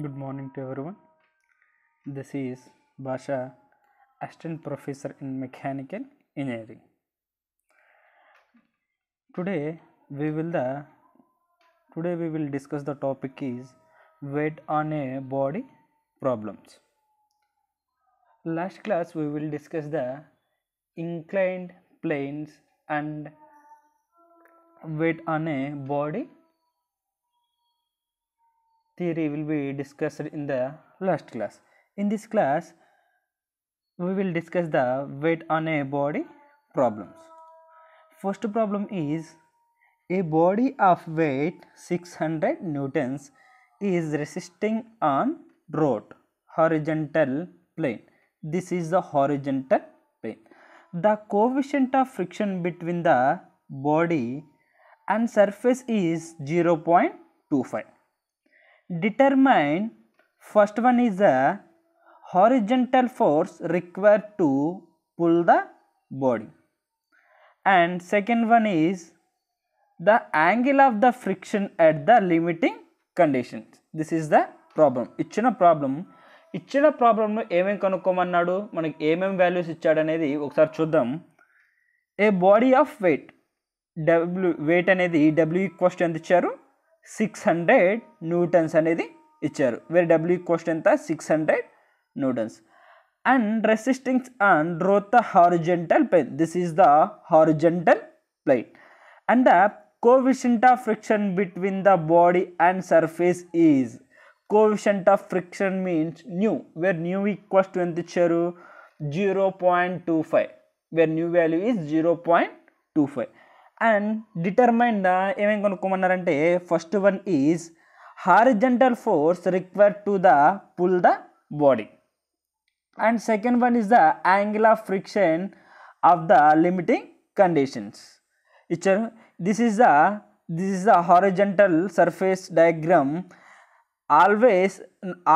Good morning to everyone. This is Basha, Assistant Professor in Mechanical Engineering. Today we will the today we will discuss the topic is weight on a body problems. Last class we will discuss the inclined planes and weight on a body theory will be discussed in the last class. In this class, we will discuss the weight on a body problems. First problem is a body of weight 600 newtons is resisting on road horizontal plane. This is the horizontal plane. The coefficient of friction between the body and surface is 0.25 determine first one is a horizontal force required to pull the body and second one is the angle of the friction at the limiting conditions this is the problem ఇచ్చిన problem ఇచ్చిన ప్రాబ్లంను ఏమేమి కనుక్కోమన్నాడు మనకి ఏమేమి values ఇచ్చాడనేది ఒకసారి చూద్దాం a body of weight W weight అనేది డబ్ల్యూ క్వశ్చన్ ఎంత ఇచ్చారు 600 newtons and इच्छेर, where W equals 10 600 newtons and resisting and draw the horizontal plane, this is the horizontal plate and the coefficient of friction between the body and surface is coefficient of friction means nu, where nu equals 20 इच्छेर, 0.25 where nu value is 0.25 and determine the ఏమేం కొనుక్కోమన్నారంటే first one is horizontal force require to the pull the body and second one is the angle of friction of the limiting conditions ఇచ్చారు this is the this is the horizontal surface diagram always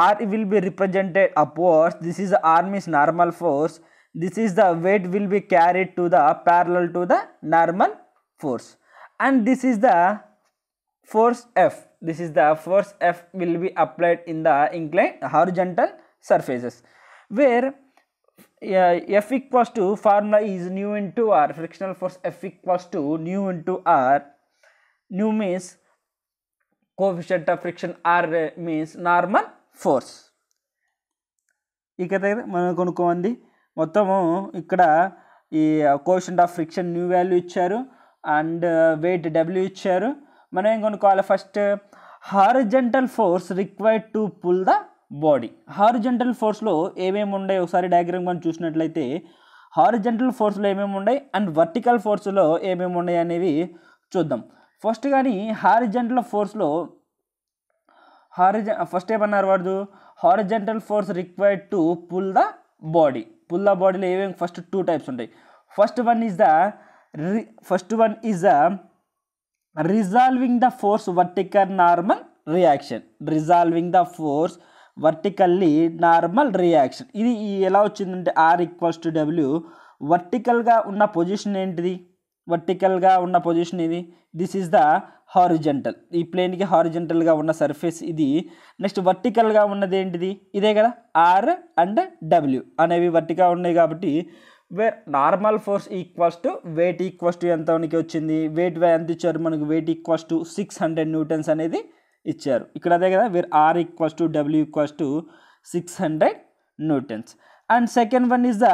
R will be represented upwards this is R normal force this is the weight will be carried to the parallel to the normal force and this is the force F. This is the force F will be applied in the inclined horizontal surfaces where uh, F equals to formula is nu into R frictional force F equals to nu into R nu means coefficient of friction R means normal force ఇక దగ్గర మనం కొనుక్కోమంది మొత్తము ఇక్కడ ఈ coefficient of friction nu value ఇచ్చారు and weight uh, W ఇచ్చారు మనం ఏం కొనుక్కోవాలి first horizontal force required to pull the body horizontal ఫోర్స్లో ఏమేమి ఉన్నాయి ఒకసారి డయాగ్రామ్ మనం చూసినట్లయితే హారిజెంటల్ ఫోర్స్లో ఏమేమి ఉన్నాయి అండ్ వర్టికల్ ఫోర్స్లో ఏమేమి ఉన్నాయి అనేవి చూద్దాం ఫస్ట్ కానీ హారిజెంటల్ ఫోర్స్లో హారిజ ఫస్ట్ ఏమన్నారు వాడు horizontal force required to pull the body pull the బాడీలో ఏమేమి ఫస్ట్ టూ టైప్స్ ఉంటాయి first one is the first one is resolving the force vertical normal reaction resolving the force vertically normal reaction ఇది ఎలా వచ్చిందంటే R equals to W వర్టికల్గా ఉన్న position ఏంటిది వర్టికల్గా ఉన్న పొజిషన్ ఇది దిస్ ఈజ్ ద హారిజెంటల్ ఈ ప్లేన్కి హారిజెంటల్గా ఉన్న సర్ఫేస్ ఇది నెక్స్ట్ వర్టికల్గా ఉన్నది ఏంటిది ఇదే కదా ఆర్ అండ్ డబ్ల్యూ అనేవి వర్టికల్ ఉన్నాయి కాబట్టి where normal force equals to weight equals to ఎంత మనకి వచ్చింది వెయిట్ ఎంత ఇచ్చారు మనకు weight equals to six hundred newtons అనేది ఇచ్చారు ఇక్కడ అదే కదా where R equals to W equals to six hundred newtons and second one is the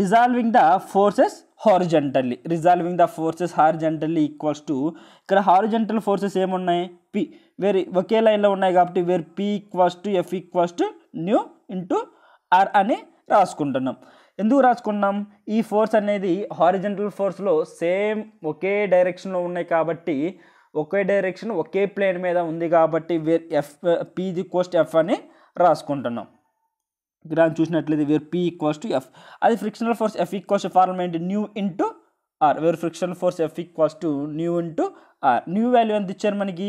resolving the forces horizontally resolving the forces horizontally equals to ఇక్కడ horizontal forces ఏమున్నాయి P వేరే ఒకే లైన్లో ఉన్నాయి కాబట్టి where P equals to F equals to new into R అని రాసుకుంటున్నాం ఎందుకు రాసుకున్నాం ఈ ఫోర్స్ అనేది హారిజెంటల్ ఫోర్స్లో సేమ్ ఒకే డైరెక్షన్లో ఉన్నాయి కాబట్టి ఒకే డైరెక్షన్ ఒకే ప్లేన్ మీద ఉంది కాబట్టి వేర్ ఎఫ్ పీది కోస్ట్ ఎఫ్ అని రాసుకుంటున్నాం గ్రాన్ చూసినట్లయితే where P equals to F అది frictional force F equals form ఏంటి new into R where frictional force F equals to new into R nu value ఎంత ఇచ్చారు మనకి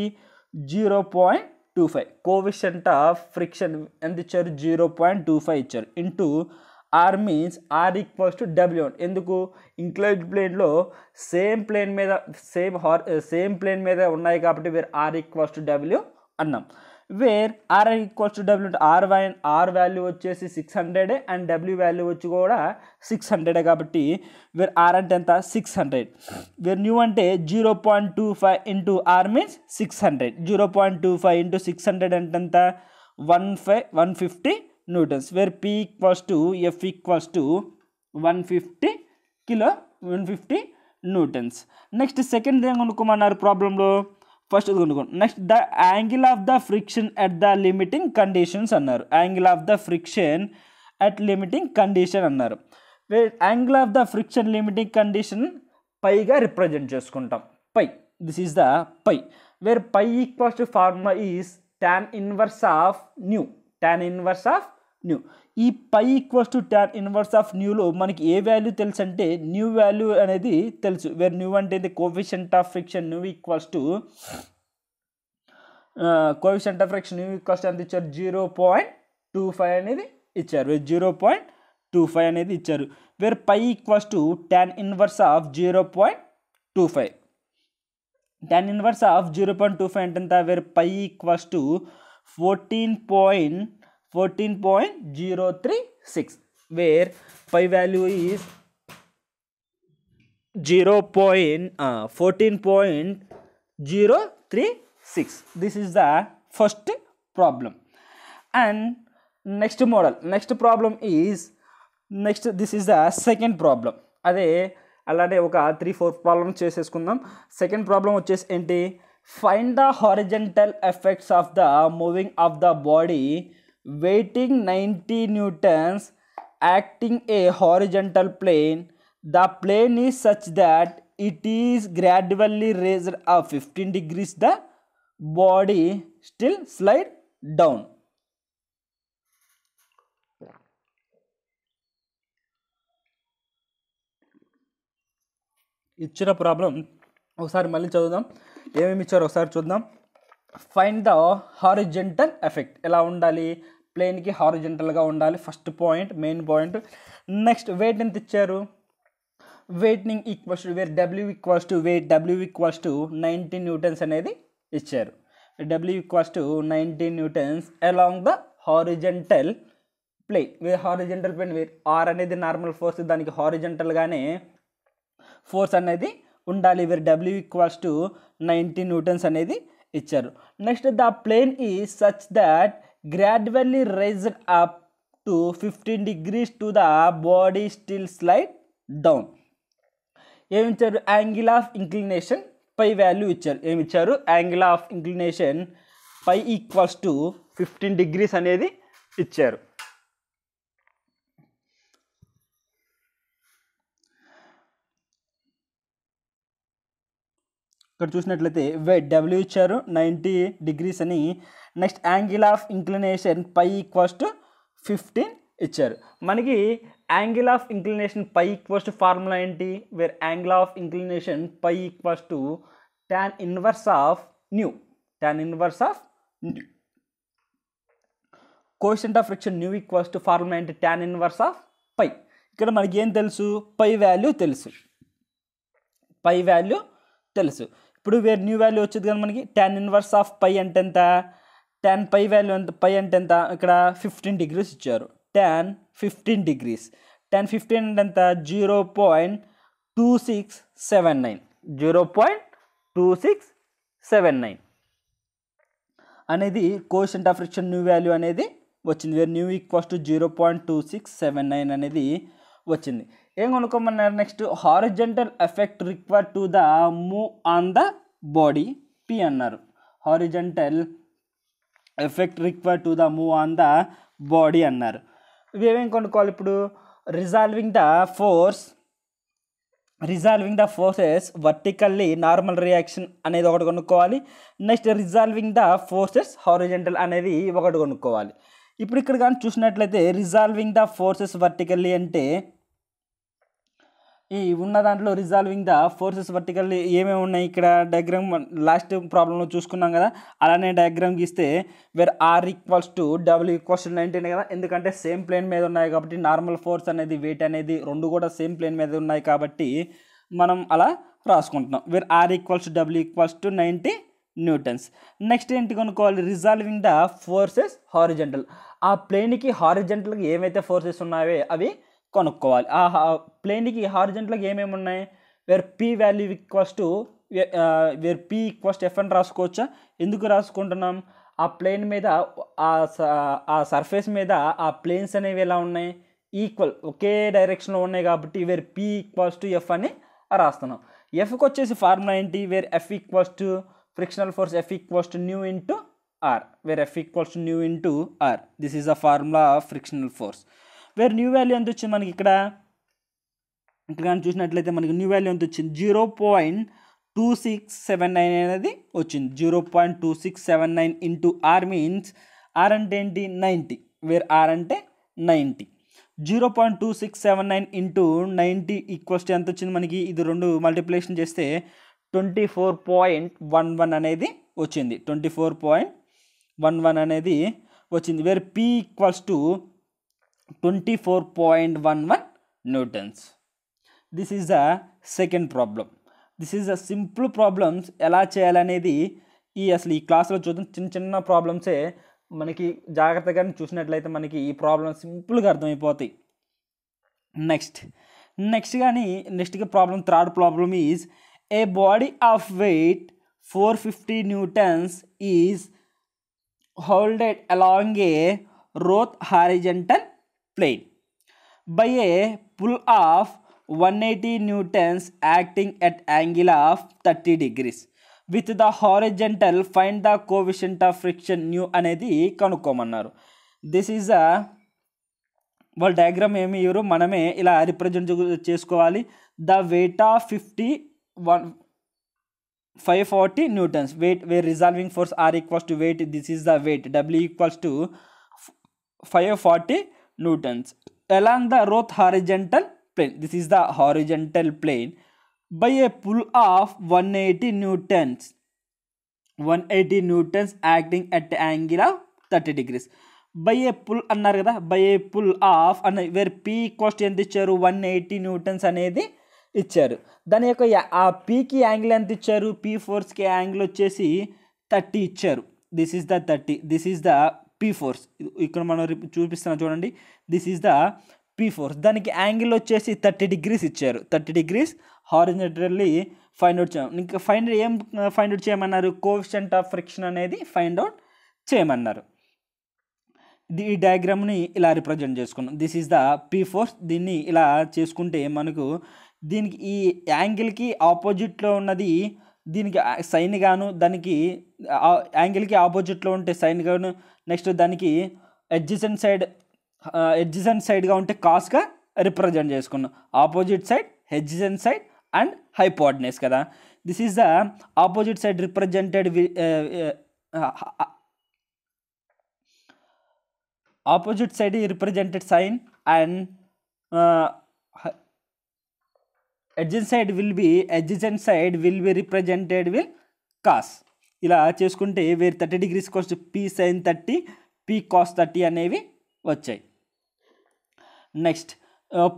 zero point two five coefficient of friction ఎంత ఇచ్చారు zero point two five ఇచ్చారు into R means R equals to W one ఎందుకు inclined ప్లేన్లో same plane మీద same హార్ సేమ్ ప్లేన్ మీద ఉన్నాయి కాబట్టి where R equals to W అన్నాం where R equals to W R why R value వచ్చేసి six hundred and W value వచ్చి కూడా సిక్స్ హండ్రెడే కాబట్టి వేర్ ఆర్ అంటే ఎంత సిక్స్ హండ్రెడ్ వేర్ న్యూ అంటే zero point two five into R means six hundred zero point two five into six hundred అంటే ఎంత one five one fifty newtons where P equals to F equals to one fifty kilo one fifty newtons next second ఏం అనుకోమన్నారు ప్రాబ్లంలో first కొనుక్కోండి next the angle of the friction at the limiting conditions అన్నారు angle of the friction at limiting condition అన్నారు angle of the friction limiting condition పైగా represent చేసుకుంటాం pi this is the pi where pi equals to formula is tan inverse of nu tan inverse of nu ఈ pi equals to tan inverse of న్యూలో మనకి ఏ value తెలుసు అంటే nu value అనేది తెలుసు where nu అంటే coefficient of friction new equals to coefficient of friction new equals ఎంత ఇచ్చారు జీరో పాయింట్ టూ ఫైవ్ అనేది ఇచ్చారు where zero point two five అనేది ఇచ్చారు where pi equals to tan inverse of zero point two five tan inverse of zero point two five అంటే ఎంత where pi equals to fourteen point 14.036 where pi value is 0 point, uh, 14.036 this is the first problem and next model next problem is next this is the second problem అదే అలానే ఒక three four problem చేసేసుకుందాం second problem వచ్చేసి ఏంటి find the horizontal effects of the moving of the body weighing 90 newtons acting a horizontal plane the plane is such that it is gradually raised up 15 degrees the body still slide down ఇచ్చిన problem ఒకసారి మళ్ళీ చదువుదాం ఏమేమి ఇచ్చారు ఒకసారి చూద్దాం find the horizontal effect ఎలా ఉండాలి ప్లేన్కి హారిజెంటల్గా ఉండాలి first point main point next weight ఎంత ఇచ్చారు weighting equals to where W equals to weight W equals to nineteen newtons అనేది ఇచ్చారు W equals to nineteen newtons along the horizontal play way horizontal plane where R అనేది normal force దానికి హారిజెంటల్గానే force అనేది ఉండాలి where W equals to nineteen newtons అనేది ఇచ్చారు next the plane is such that gradually raised up to fifteen degrees to the body still slide down ఏమిచ్చారు angle of inclination pi value ఇచ్చారు ఏమిచ్చారు angle of inclination pi equals to fifteen degrees అనేది ఇచ్చారు ఇక్కడ చూసినట్లయితే where W ఇచ్చారు ninety degrees అని next angle of inclination pi equals to fifteen ఇచ్చారు మనకి angle of inclination pi equals to formula ఏంటి where angle of inclination pi equals to tan inverse of nu tan inverse of coefficient of friction new equals to formula ఏంటి tan inverse of pi ఇక్కడ మనకి ఏం తెలుసు పై value తెలుసు పై value తెలుసు ఇప్పుడు వేరే న్యూ వాల్యూ వచ్చేది కదా మనకి టెన్ ఇన్వర్స్ ఆఫ్ పై అంటే ఎంత టెన్ పై వాల్యూ ఎంత పై అంటే ఎంత ఇక్కడ ఫిఫ్టీన్ డిగ్రీస్ ఇచ్చారు tan fifteen degrees tan fifteen అంటే ఎంత zero point two six seven nine zero point two six seven nine అనేది coefficient of friction nu value అనేది వచ్చింది where new equals to zero point two six seven nine అనేది వచ్చింది ఏం కొనుక్కోమన్నారు next horizontal effect require to the move on the body P అన్నారు horizontal effect require to the move on the body అన్నారు ఏమేం కొనుక్కోవాలి ఇప్పుడు resolving the force resolving the forces vertically normal reaction అనేది ఒకటి కొనుక్కోవాలి next resolving the forces horizontal అనేది ఒకటి కొనుక్కోవాలి ఇప్పుడు ఇక్కడ కానీ చూసినట్లయితే రిజాల్వింగ్ ద ఫోర్సెస్ వర్టికల్లీ అంటే ఈ ఉన్న దాంట్లో రిజాల్వింగ్ ద ఫోర్సెస్ వర్టికల్ ఏమేమి ఉన్నాయి ఇక్కడ డయాగ్రామ్ లాస్ట్ ప్రాబ్లంలో చూసుకున్నాం కదా అలానే డయాగ్రామ్ గీస్తే where R equals to W equals nineteen కదా ఎందుకంటే సేమ్ ప్లేన్ మీద ఉన్నాయి కాబట్టి నార్మల్ ఫోర్స్ అనేది వెయిట్ అనేది రెండు కూడా సేమ్ ప్లేన్ మీద ఉన్నాయి కాబట్టి మనం అలా రాసుకుంటున్నాం where R equals to W equals to ninety newtons next ఏంటి కొనుక్కోవాలి రిజాల్వింగ్ ద ఫోర్సెస్ హారిజెంటల్ ఆ ప్లేన్కి హారిజెంటల్కి ఏమైతే ఫోర్సెస్ ఉన్నాయో అవి కనుక్కోవాలి ఆ ప్లేన్కి హార్జెంట్లోకి ఏమేమి ఉన్నాయి where P value equals to where P equals F అని రాసుకోవచ్చా ఎందుకు రాసుకుంటున్నాం ఆ ప్లేన్ మీద ఆ సర్ఫేస్ మీద ఆ ప్లేన్స్ అనేవి ఎలా ఉన్నాయి ఈక్వల్ ఒకే డైరెక్షన్లో ఉన్నాయి కాబట్టి where P equals to F అని రాస్తున్నాం ఎఫ్కి వచ్చేసి ఫార్ములా ఏంటి where F equals to frictional force F equals to new into R where F equals to new into R this is a formula of frictional force వేరే mu value ఎంత వచ్చింది మనకి ఇక్కడ ఇక్కడ కానీ చూసినట్లయితే మనకి న్యూ వాల్యూ ఎంత వచ్చింది zero point two six seven nine అనేది వచ్చింది zero point two six seven nine into R means R అంటే ఏంటి నైంటీ వేర్ ఆర్ అంటే ninety zero point two six seven nine into ninety equals ఎంత వచ్చింది మనకి ఇది రెండు మల్టిప్లికేషన్ చేస్తే twenty four point one one అనేది వచ్చింది twenty four point one one అనేది వచ్చింది where P equals to twenty four point one one newtons this is the second problem this is the simple problems ఎలా చేయాలనేది ఈ అసలు ఈ క్లాస్లో చూద్దాం చిన్న చిన్న ప్రాబ్లమ్సే మనకి జాగ్రత్తగా చూసినట్లయితే మనకి ఈ ప్రాబ్లమ్ సింపుల్గా అర్థమైపోతాయి నెక్స్ట్ నెక్స్ట్ కానీ నెక్స్ట్గా problem third problem is a body of weight four fifty newtons is holded along a rough horizontal by a pull of one eighty newtons acting at angle of thirty degrees with the horizontal find the coefficient of friction mu అనేది కనుక్కోమన్నారు this is అ వాళ్ళ diagram ఏమి ఇవ్వరు మనమే ఇలా represent చేసుకోవాలి the weight of fifty one five forty newtons weight where resolving force R equals to weight this is the weight W equals to five forty newtons along the roth horizontal plane. This is the horizontal plane by a pull of 180 newtons. 180 newtons acting at the angle of 30 degrees. By a pull అన్నారు కదా by a pull of అన్న వేరు P Coast ఎంత ఇచ్చారు one eighty newtons అనేది ఇచ్చారు దాని యొక్క ఆ పీకి యాంగిల్ ఎంత ఇచ్చారు పీ ఫోర్స్కి యాంగిల్ వచ్చేసి థర్టీ ఇచ్చారు this is the thirty this is the P force ఇక్కడ మనం చూపిస్తున్నా చూడండి this is the P force దానికి యాంగిల్ వచ్చేసి థర్టీ డిగ్రీస్ ఇచ్చారు thirty degrees horizontally find out చేయం ఇంకా ఫైండ్ ఏం ఫైండ్ అవుట్ చేయమన్నారు కోవిషెంట్ ఆఫ్ ఫ్రిక్షన్ అనేది ఫైండ్ అవుట్ చేయమన్నారు ఈ డయాగ్రామ్ని ఇలా రిప్రజెంట్ చేసుకున్నాం this is the P force దీన్ని ఇలా చేసుకుంటే మనకు దీనికి ఈ యాంగిల్కి ఆపోజిట్లో ఉన్నది దీనికి సైన్ గాను దానికి యాంగిల్కి ఆపోజిట్లో ఉంటే సైన్ గాను నెక్స్ట్ దానికి ఎడ్జిసెంట్ సైడ్ ఎడ్జిసెంట్ సైడ్గా ఉంటే కాస్గా రిప్రజెంట్ చేసుకున్నాం opposite side adjacent side and hypotenuse కదా this is the opposite side represented opposite side represented sin and adjacent side will be adjacent side will be represented will cos ఇలా చేసుకుంటే వేరు thirty degrees cos P sign thirty P cos thirty అనేవి వచ్చాయి next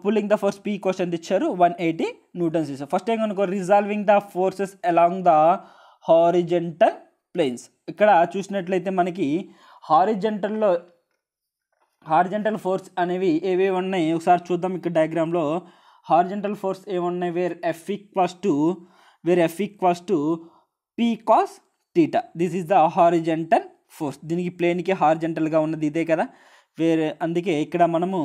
pulling the force P ఎంత ఇచ్చారు one eighty newtons ఇస్తారు first ఏం కనుకో resolving the forces along the horizontal planes ఇక్కడ చూసినట్లయితే మనకి హారిజెంటల్లో హారిజెంటల్ ఫోర్స్ అనేవి ఏవేవి ఉన్నాయి ఒకసారి చూద్దాం ఇక్కడ డయాగ్రామ్లో హారిజెంటల్ ఫోర్స్ ఏమున్నాయి where F equals to where F equals to P cos theta this is the horizontal force దీనికి ప్లేన్కి హారిజెంటల్గా ఉన్నది ఇదే కదా వేరే అందుకే ఇక్కడ మనము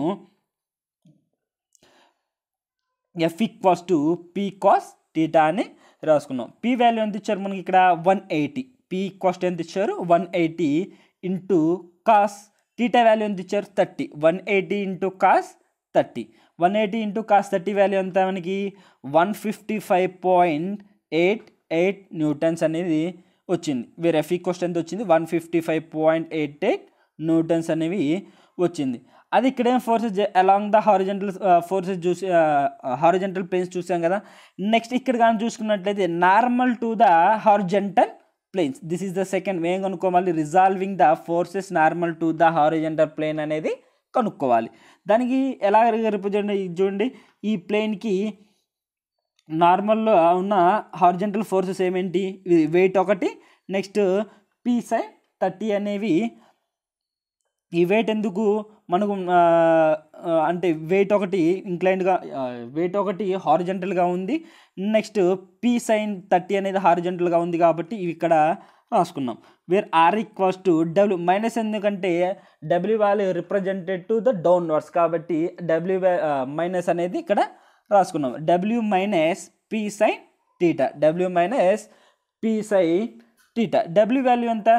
F equals to P cos theta అని రాసుకున్నాం పీ వాల్యూ ఎంత ఇచ్చారు మనకి ఇక్కడ వన్ ఎయిటీ పీ కాస్ట్ ఎంత ఇచ్చారు one eighty into cos theta value ఎంత ఇచ్చారు thirty one eighty into cos thirty one eighty into cos thirty value ఎంత మనకి one fifty five point eight eight newtons అనేది వచ్చింది వీరి ఎఫీ కోస్ట్ ఎంత వచ్చింది one fifty five point eight eight newtons అనేవి వచ్చింది అది ఇక్కడేం forces along the horizontal forces చూసి హారిజెంటల్ uh, ప్లేన్స్ చూసాం కదా నెక్స్ట్ ఇక్కడ కానీ చూసుకున్నట్లయితే normal to the horizontal planes this is the second ఏం కనుక్కోవాలి resolving the forces normal to the horizontal plane అనేది కనుక్కోవాలి దానికి ఎలా రిప్రజెంట్ చూడండి ఈ ప్లేన్కి నార్మల్లో ఉన్న హార్జెంటల్ ఫోర్సెస్ ఏమేంటి వెయిట్ ఒకటి నెక్స్ట్ పీసై థర్టీ అనేవి ఈ వెయిట్ ఎందుకు మనకు అంటే వెయిట్ ఒకటి ఇంక్లైన్గా వెయిట్ ఒకటి హార్జెంటల్గా ఉంది నెక్స్ట్ పీ సైన్ థర్టీ అనేది హార్జెంటల్గా ఉంది కాబట్టి ఇవి ఇక్కడ రాసుకున్నాం where R equals to W minus ఎందుకంటే W value represented to the downwards కాబట్టి డబ్ల్యూ మైనస్ అనేది ఇక్కడ రాసుకున్నాం W minus P sign theta W minus P sign theta W value ఎంత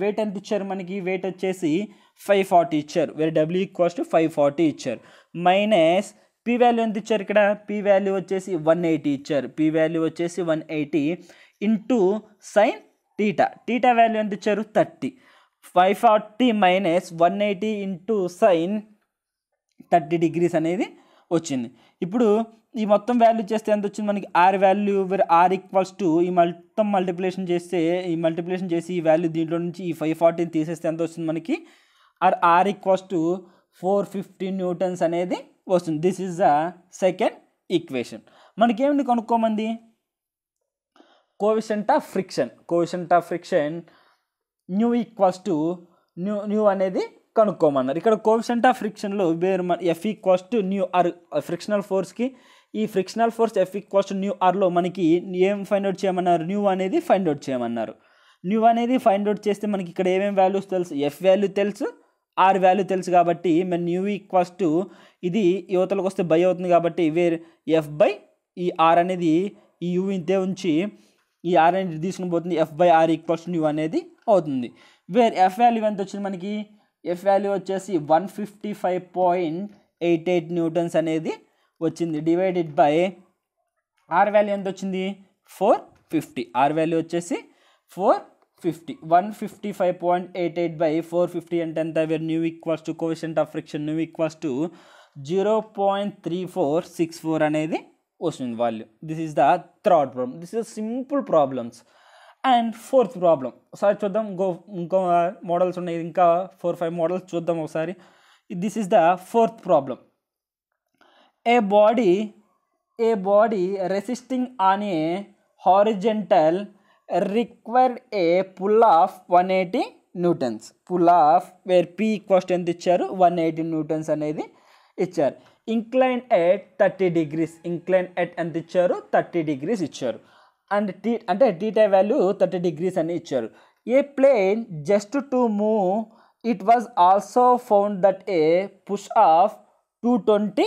వెయిట్ uh, ఎంత ఇచ్చారు మనకి వెయిట్ వచ్చేసి ఫైవ్ ఫార్టీ ఇచ్చారు వేరే W equals to five forty ఇచ్చారు మైనస్ పి వాల్యూ ఎంత ఇచ్చారు ఇక్కడ పి వాల్యూ వచ్చేసి వన్ ఎయిటీ ఇచ్చారు పి వాల్యూ వచ్చేసి one eighty into sign theta theta value ఎంత ఇచ్చారు thirty five forty minus one eighty into sign thirty degrees అనేది వచ్చింది ఇప్పుడు ఈ మొత్తం వాల్యూ చేస్తే ఎంత వచ్చింది మనకి R value R equals to ఈ మొత్తం మల్టిప్లికేషన్ చేస్తే ఈ మల్టిప్లికేషన్ చేసి ఈ వాల్యూ దీంట్లో నుంచి ఈ ఫైవ్ ఫార్టీని తీసేస్తే ఎంత వస్తుంది మనకి R R equals to four fifty newtons అనేది వస్తుంది this is the second equation మనకేమిటి కొనుక్కోమంది coefficient of friction coefficient of friction new equals to mu mu అనేది కనుక్కోమన్నారు ఇక్కడ కోవిషంట్ ఆఫ్ ఫ్రిక్షన్లో మన F equals to mu R frictional ఫోర్స్కి ఈ frictional force F equals to mu ఆర్లో మనకి ఏం ఫైండ్ అవుట్ చేయమన్నారు న్యూ అనేది ఫైండ్ అవుట్ చేయమన్నారు న్యూ అనేది ఫైండ్ అవుట్ చేస్తే మనకి ఇక్కడ ఏమేమి వాల్యూస్ తెలుసు ఎఫ్ వాల్యూ తెలుసు ఆర్ వాల్యూ తెలుసు కాబట్టి మరి న్యూ ఈక్వల్స్ టు ఇది యువతలకు వస్తే బై అవుతుంది కాబట్టి వేర్ ఎఫ్ బై ఈ ఆర్ అనేది ఈ యూ ఇంతే ఉంచి ఈ ఆర్ అనేది తీసుకుని పోతుంది F by R equals mu అనేది అవుతుంది వేర్ ఎఫ్ వాల్యూ ఎంత వచ్చింది మనకి ఎఫ్ వాల్యూ వచ్చేసి one fifty five point eight eight newtons అనేది వచ్చింది డివైడెడ్ బై ఆర్ వాల్యూ ఎంత వచ్చింది ఫోర్ ఫిఫ్టీ ఆర్ వాల్యూ వచ్చేసి four fifty one fifty five point eight eight by four fifty అంటే ఎంత where new equals to coefficient of friction new equals to zero point three four six four అనేది వస్తుంది value this is the third problem this is simple problems and fourth problem ఒకసారి చూద్దాం ఇంకో ఇంకో models ఉన్నాయి ఇంకా ఫోర్ ఫైవ్ మోడల్స్ చూద్దాం ఒకసారి this is the fourth problem a body a body resisting on a horizontal required a pull of one eighty newtons pull of where P ఈక్వస్ట్ ఎంత ఇచ్చారు వన్ ఎయిటీ న్యూటన్స్ అనేది ఇచ్చారు incline at thirty degrees incline at ఎంత ఇచ్చారు thirty degrees ఇచ్చారు and టీ అంటే టీటై వాల్యూ థర్టీ డిగ్రీస్ అని ఇచ్చారు a plane just to move it was also found that a push of two twenty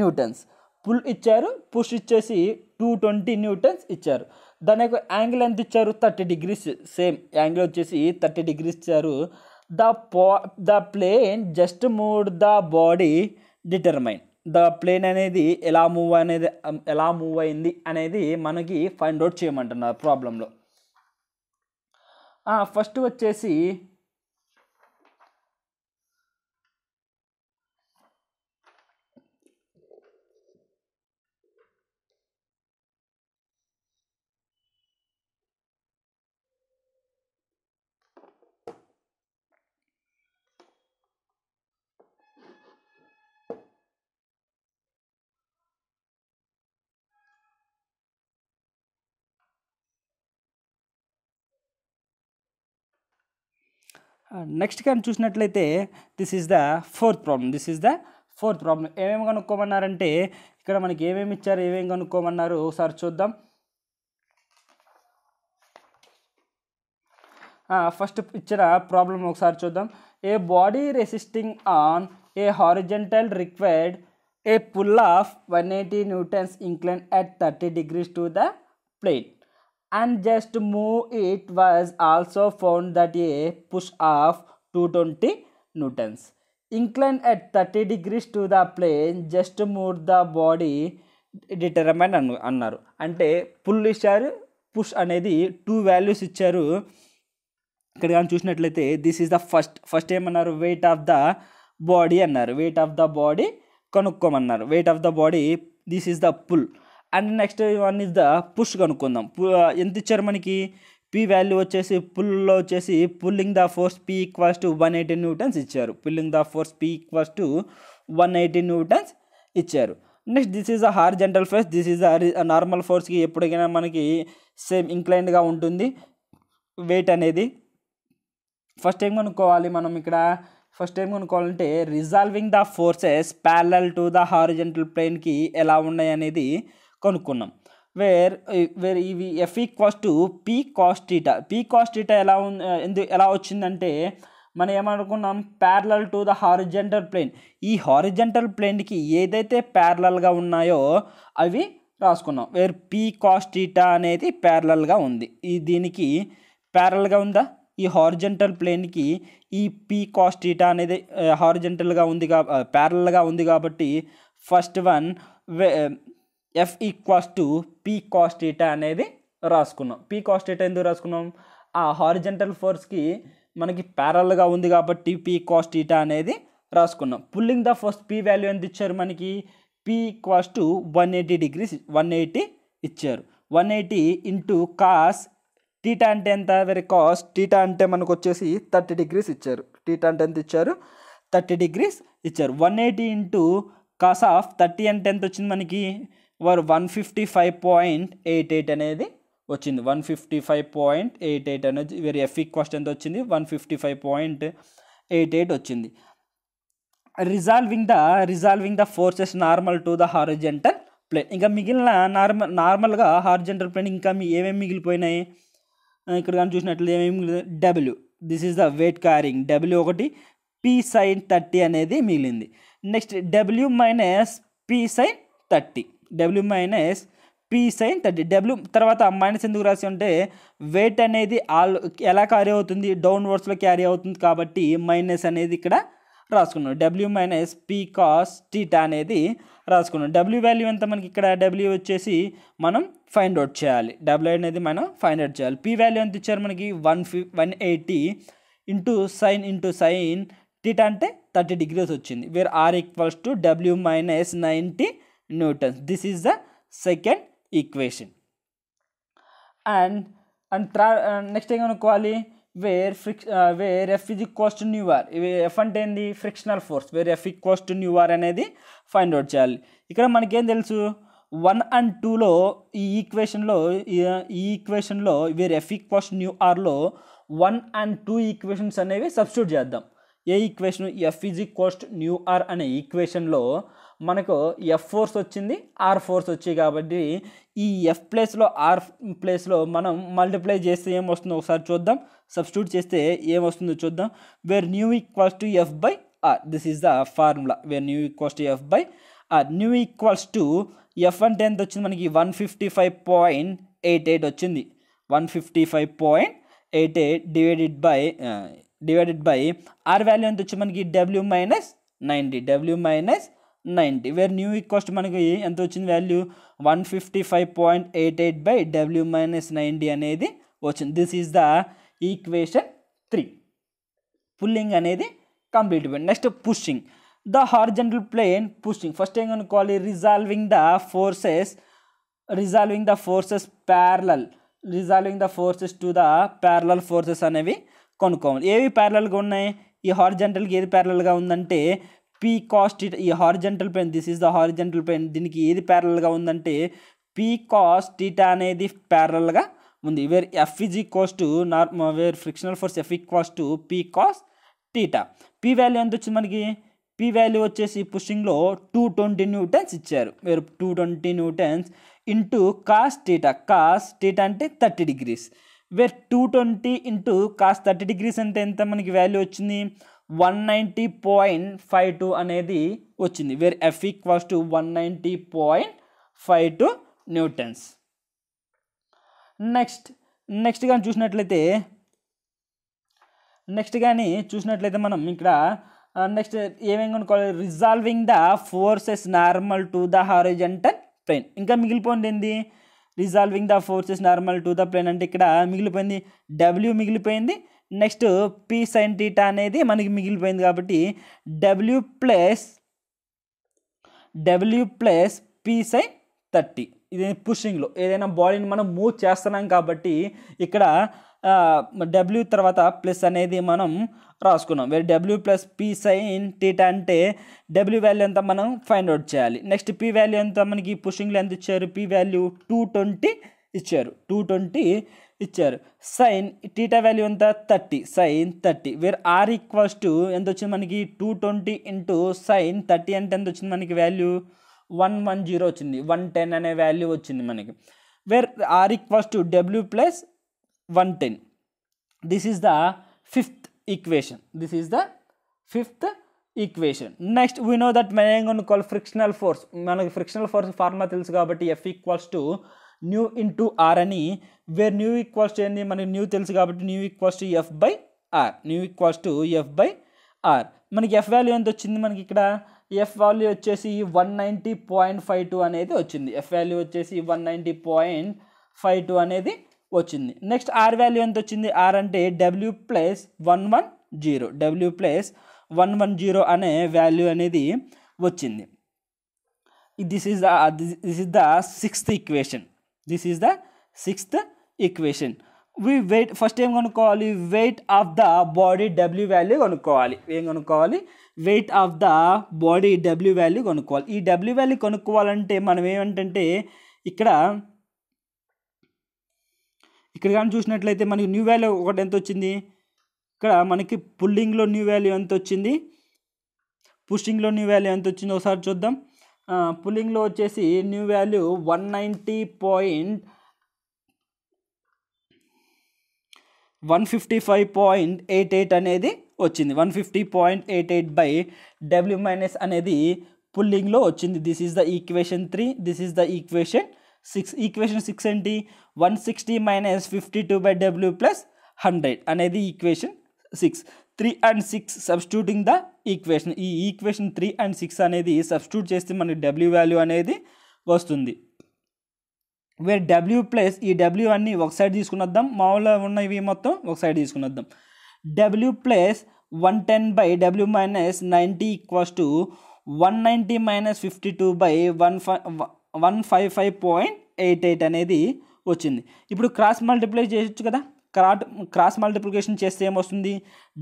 newtons pull ఇచ్చారు పుష్ ఇచ్చేసి two twenty newtons ఇచ్చారు దాని యొక్క యాంగిల్ ఎంత ఇచ్చారు థర్టీ డిగ్రీస్ సేమ్ యాంగిల్ వచ్చేసి థర్టీ డిగ్రీస్ ఇచ్చారు ద పో the plane just move the body determine the plane అనేది ఎలా మూవ్ అనేది ఎలా మూవ్ అయింది అనేది మనకి ఫైండ్ అవుట్ చేయమంటున్నారు ప్రాబ్లంలో ఫస్ట్ వచ్చేసి నెక్స్ట్ కానీ చూసినట్లయితే this is the fourth problem this is the fourth problem ఏమేమి కనుక్కోమన్నారంటే ఇక్కడ మనకి ఏమేమి ఇచ్చారు ఏమేమి కనుక్కోమన్నారు ఒకసారి చూద్దాం ఫస్ట్ ఇచ్చిన ప్రాబ్లం ఒకసారి చూద్దాం a body resisting on a horizontal required a pull of one eighty newtons incline at thirty degrees to the plate and just move it was also found that a push of two twenty newtons incline at thirty degrees to the plane just move the body determine అను అన్నారు అంటే pull ఇచ్చారు push అనేది two values ఇచ్చారు ఇక్కడ కానీ చూసినట్లయితే this is the first first ఏమన్నారు వెయిట్ ఆఫ్ ద బాడీ అన్నారు వెయిట్ ఆఫ్ ద బాడీ కనుక్కోమన్నారు weight of the body this is the pull and next one is the push కనుక్కుందాం ఎంత ఇచ్చారు మనకి పి వాల్యూ వచ్చేసి పుల్లో వచ్చేసి pulling the force P equals to one eighteen newtons ఇచ్చారు pulling the force P equals to one eighteen newtons ఇచ్చారు next this is a gentle force this is a normal ఫోర్స్కి ఎప్పటికైనా మనకి సేమ్ ఇంక్లైన్డ్గా ఉంటుంది wait అనేది ఫస్ట్ ఏం కొనుక్కోవాలి మనం ఇక్కడ ఫస్ట్ ఏం కొనుక్కోవాలంటే resolving the forces parallel to the horizontal ప్లేన్కి ఎలా ఉన్నాయి అనేది కనుక్కున్నాం వేర్ వేర్ ఇవి F equals to P cos theta P cos theta ఎలా ఉంది ఎందుకు ఎలా వచ్చిందంటే మనం ఏమనుకున్నాం parallel to the horizontal plane ఈ హారిజెంటల్ ప్లేన్కి ఏదైతే ప్యారలల్గా ఉన్నాయో అవి రాసుకున్నాం వేర్ పీ కాస్ట్ టీటా అనేది ప్యారలల్గా ఉంది ఈ దీనికి ప్యారల్గా ఉందా ఈ హారిజెంటల్ ప్లేన్కి ఈ పీ కాస్ట్ టీటా అనేది హారిజెంటల్గా ఉంది కా ప్యారల్గా ఉంది కాబట్టి first one F equals to P cos theta అనేది రాసుకున్నాం పీ కాస్టేటా ఎందుకు రాసుకున్నాం ఆ హారిజెంటల్ ఫోర్స్కి మనకి ప్యారల్గా ఉంది కాబట్టి పీ కాస్ అనేది రాసుకున్నాం pulling the first P value ఎంత ఇచ్చారు మనకి P equals to one eighty degrees one eighty ఇచ్చారు one eighty into cos theta అంటే ఎంత వెరీ కాస్ టీటా అంటే మనకు వచ్చేసి థర్టీ డిగ్రీస్ ఇచ్చారు టీటా అంటే ఎంత ఇచ్చారు థర్టీ డిగ్రీస్ ఇచ్చారు one eighty into cos of thirty అంటే ఎంత వచ్చింది మనకి వారు one fifty five point eight eight అనేది వచ్చింది one fifty five point eight eight అనేది వీరి ఎఫ్ఈ క్వశ్చన్ ఎంత వచ్చింది one fifty five point eight eight వచ్చింది resolving the resolving the forces normal to the horizontal plane ఇంకా మిగిలిన నార్మల్ నార్మల్గా హారిజెంటల్ ప్లేన్ ఇంకా మీ ఏమేమి మిగిలిపోయినాయి ఇక్కడ కానీ చూసినట్లు ఏమేమి W this is the weight carrying W ఒకటి పీ సైన్ థర్టీ అనేది మిగిలింది next W minus P sign thirty W minus P sign thirty W తర్వాత మైనస్ ఎందుకు రాసి ఉంటే వెయిట్ అనేది ఆల్ ఎలా క్యారీ అవుతుంది డౌన్ వర్డ్స్లో క్యారీ అవుతుంది కాబట్టి మైనస్ అనేది ఇక్కడ రాసుకున్నాం W minus P cos theta అనేది రాసుకున్నాం డబ్ల్యూ వాల్యూ ఎంత మనకి ఇక్కడ డబ్ల్యూ వచ్చేసి మనం ఫైండ్ అవుట్ చేయాలి డబ్ల్యూ అనేది మనం ఫైండ్ అవుట్ చేయాలి పి వాల్యూ ఎంత ఇచ్చారు మనకి వన్ ఫి one eighty into sine into sign theta అంటే థర్టీ డిగ్రీస్ వచ్చింది where R equals to W minus ninety newtons. This is the second equation. And and uh, next thing అనుకోవాలి where ఫ్రిక్ where F ఇది cost mu R F అంటే ఏంది frictional force where F Coast mu R అనేది find out చేయాలి ఇక్కడ మనకేం తెలుసు వన్ అండ్ టూలో ఈ ఈక్వేషన్లో ఈ ఈక్వేషన్లో వేర్ ఎఫ్ కోస్ట్ న్యూ ఆర్లో వన్ అండ్ టూ ఈక్వేషన్స్ అనేవి సబ్స్టిట్యూట్ చేద్దాం ఏ equation F is cost mu R అనే ఈక్వేషన్లో మనకు ఎఫ్ ఫోర్స్ వచ్చింది ఆర్ ఫోర్స్ వచ్చాయి కాబట్టి ఈ ఎఫ్ ప్లేస్లో ఆర్ ప్లేస్లో మనం మల్టిప్లై చేస్తే ఏమొస్తుందో ఒకసారి చూద్దాం సబ్స్టిట్యూట్ చేస్తే ఏమొస్తుందో చూద్దాం where new equals to F by R this is the formula where new equals to F by R mu equals to F అంటే ఎంత వచ్చింది మనకి one fifty five point eight eight వచ్చింది one fifty five point eight eight divided by divided by R value ఎంత వచ్చి మనకి W minus ninety W minus ninety where mu ఈక్వస్ట్ మనకి ఎంత వచ్చింది value one fifty five point eight eight by W minus ninety అనేది వచ్చింది this is the equation three pulling అనేది కంప్లీట్ అయిపోయింది next pushing the horizontal plane pushing first ఏం అనుకోవాలి resolving the forces resolving the forces parallel resolving the forces to the parallel forces అనేవి కొనుక్కోవాలి ఏవి ప్యారలల్గా ఉన్నాయి ఈ హార్జెంటల్కి ఏది ప్యారలల్గా ఉందంటే పీ కాస్ట్ ఈ horizontal plane this is the horizontal plane దీనికి ఏది ప్యారల్గా ఉందంటే పీ కాస్ట్ టీటా అనేది ప్యారల్గా ఉంది where F is cost normal where frictional force F cost P cos theta P value ఎంత వచ్చింది మనకి పీ వాల్యూ వచ్చేసి పుషింగ్లో టూ ట్వంటీ న్యూటన్స్ ఇచ్చారు వేరు two twenty newtons into cos theta cos theta అంటే thirty degrees where two twenty into cos thirty degrees అంటే ఎంత మనకి వాల్యూ వచ్చింది one ninety point five two అనేది వచ్చింది where F equals to one ninety point five two newtons next next కానీ చూసినట్లయితే next కానీ చూసినట్లయితే మనం ఇక్కడ నెక్స్ట్ uh, ఏమేమి కొనుక్కోవాలి resolving the forces normal to the horizontal plane ఇంకా మిగిలిపోయింది ఏంది resolving the forces normal to the plane అంటే ఇక్కడ మిగిలిపోయింది డబ్ల్యూ మిగిలిపోయింది నెక్స్ట్ పి సైన్ టీటా అనేది మనకి మిగిలిపోయింది కాబట్టి W plus W plus P sine thirty ఇది పుషింగ్లో ఏదైనా బాడీని మనం మూవ్ చేస్తున్నాం కాబట్టి ఇక్కడ డబ్ల్యూ తర్వాత ప్లస్ అనేది మనం రాసుకున్నాం వేరే W plus P sign theta అంటే డబ్ల్యూ వాల్యూ ఎంత మనం ఫైండ్ అవుట్ చేయాలి నెక్స్ట్ పి వాల్యూ ఎంత మనకి పుషింగ్లో ఎంత ఇచ్చారు పి వాల్యూ టూ ట్వంటీ ఇచ్చారు టూ ట్వంటీ ఇచ్చారు సైన్ టీటా వాల్యూ ఎంత thirty sine thirty where R equals to ఎంత వచ్చింది మనకి two twenty into sign thirty అంటే ఎంత వచ్చింది మనకి వాల్యూ వన్ వన్ జీరో వచ్చింది వన్ టెన్ అనే వాల్యూ వచ్చింది మనకి where R equals to W plus one ten this is the fifth equation this is the fifth equation next we know that మెనగొనుకోవాలి frictional force మనకి frictional force formula తెలుసు కాబట్టి F equals to new into R అని where new equals to ఏంది మనకి mu తెలుసు కాబట్టి mu equals to F by R mu equals to F by R మనకి ఎఫ్ వాల్యూ ఎంత వచ్చింది మనకి ఇక్కడ ఎఫ్ వాల్యూ వచ్చేసి one ninety point five two అనేది వచ్చింది ఎఫ్ వాల్యూ వచ్చేసి one ninety point five two అనేది వచ్చింది నెక్స్ట్ ఆర్ వాల్యూ ఎంత వచ్చింది ఆర్ అంటే W plus one one zero W plus one one zero అనే వాల్యూ అనేది వచ్చింది this is the this is the sixth equation this is the sixth equation we weight first ఏం కనుక్కోవాలి weight of the body W value కొనుక్కోవాలి ఏం కనుక్కోవాలి weight of the body W value కొనుక్కోవాలి ఈ డబ్ల్యూ వాల్యూ కొనుక్కోవాలంటే మనం ఏమంటంటే ఇక్కడ ఇక్కడ కానీ చూసినట్లయితే మనకి న్యూ వాల్యూ ఒకటి ఎంత వచ్చింది ఇక్కడ మనకి పుల్లింగ్లో న్యూ వాల్యూ ఎంత వచ్చింది పుష్టింగ్లో న్యూ వాల్యూ ఎంత వచ్చింది ఒకసారి చూద్దాం పుల్లింగ్లో వచ్చేసి mu value one ninety point one fifty five point eight eight అనేది వచ్చింది one fifty point eight eight by W minus అనేది పుల్లింగ్లో వచ్చింది this is the equation three this is the equation six equation six ఏంటి one sixty minus fifty two by W plus hundred అనేది equation six three and six substituting the equation ఈ equation three and six అనేది substitute చేస్తే మనకి W value అనేది వస్తుంది where W plus ఈ W అన్ని ఒక సైడ్ తీసుకుని వద్దాం మామూలుగా ఉన్నవి మొత్తం ఒక సైడ్ తీసుకుని వద్దాం W plus one ten by W minus ninety equals to one ninety minus fifty two by one five one five five point eight eight అనేది వచ్చింది ఇప్పుడు క్రాస్ మల్టిప్లై చేయొచ్చు కదా క్రాట్ క్రాస్ మల్టిప్లికేషన్ చేస్తే ఏమొస్తుంది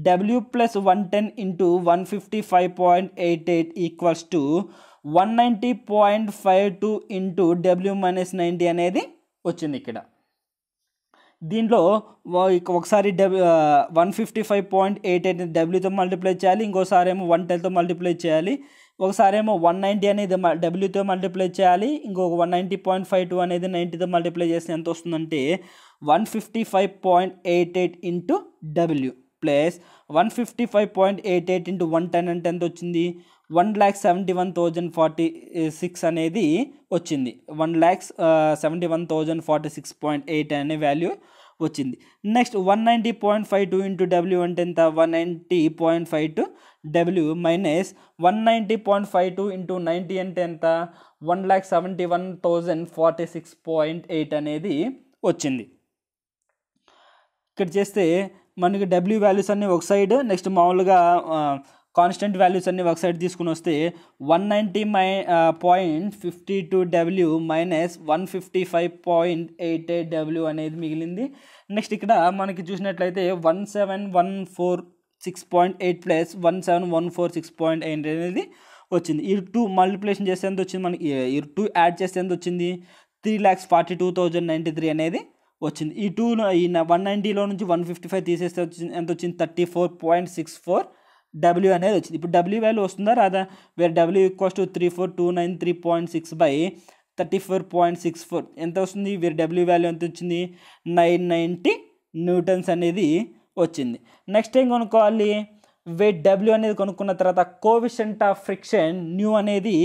W plus one ten into one fifty five point eight eight equals to one ninety point five two into W minus ninety అనేది వచ్చింది ఇక్కడ దీంట్లో ఒకసారి W one fifty five point eight eight డబ్ల్యూతో multiply చేయాలి ఇంకోసారి ఏమో వన్ టెన్తో మల్టిప్లై చేయాలి ఒకసారి ఏమో వన్ నైంటీ అనేది డబ్ల్యూతో మల్టిప్లై చేయాలి ఇంకొక one ninety point five two అనేది నైంటీతో మల్టిప్లై చేస్తే ఎంత వస్తుందంటే one fifty five point eight eight into W plus one fifty five point eight eight into one ten అంటే ఎంత వచ్చింది one lakh seventy one thousand forty six అనేది వచ్చింది one lakhs seventy one thousand forty six point eight అనే value వచ్చింది next one ninety point five two into W అంటే ఎంత one ninety point five two W minus one ninety point five two into ninety అంటే ఎంత one lakh seventy one thousand forty six point eight అనేది వచ్చింది ఇక్కడ చేస్తే మనకి డబ్ల్యూ వాల్యూస్ అన్ని ఒక సైడ్ నెక్స్ట్ మామూలుగా కాన్స్టెంట్ వాల్యూస్ అన్నీ ఒక సైడ్ తీసుకుని వస్తే వన్ నైంటీ మై point fifty two W minus one fifty five point eight eight W అనేది మిగిలింది నెక్స్ట్ ఇక్కడ మనకి చూసినట్లయితే one seven one four six point eight plus one seven one four six point eight అనేది వచ్చింది ఈ టూ మల్టిప్లేషన్ చేస్తే ఎంత వచ్చింది మనకి ఈ టూ యాడ్ చేస్తే ఎంత వచ్చింది three lakhs forty two thousand ninety three అనేది వచ్చింది ఈ టూ ఈ వన్ నైంటీలో నుంచి వన్ ఫిఫ్టీ ఫైవ్ తీసేస్తే వచ్చింది ఎంత వచ్చింది thirty four point six four W అనేది వచ్చింది ఇప్పుడు డబ్ల్యూ వాల్యూ వస్తుందా రాదా వేరే W equals to three four two nine three point six by thirty four point six four ఎంత వస్తుంది వేరే డబ్ల్యూ వాల్యూ ఎంత వచ్చింది నైన్ నైంటీ న్యూటన్స్ అనేది వచ్చింది నెక్స్ట్ ఏం కొనుక్కోవాలి వెయిట్ డబ్ల్యూ అనేది కొనుక్కున్న తర్వాత కోవిషంట్ ఆఫ్ ఫ్రిక్షన్ న్యూ అనేది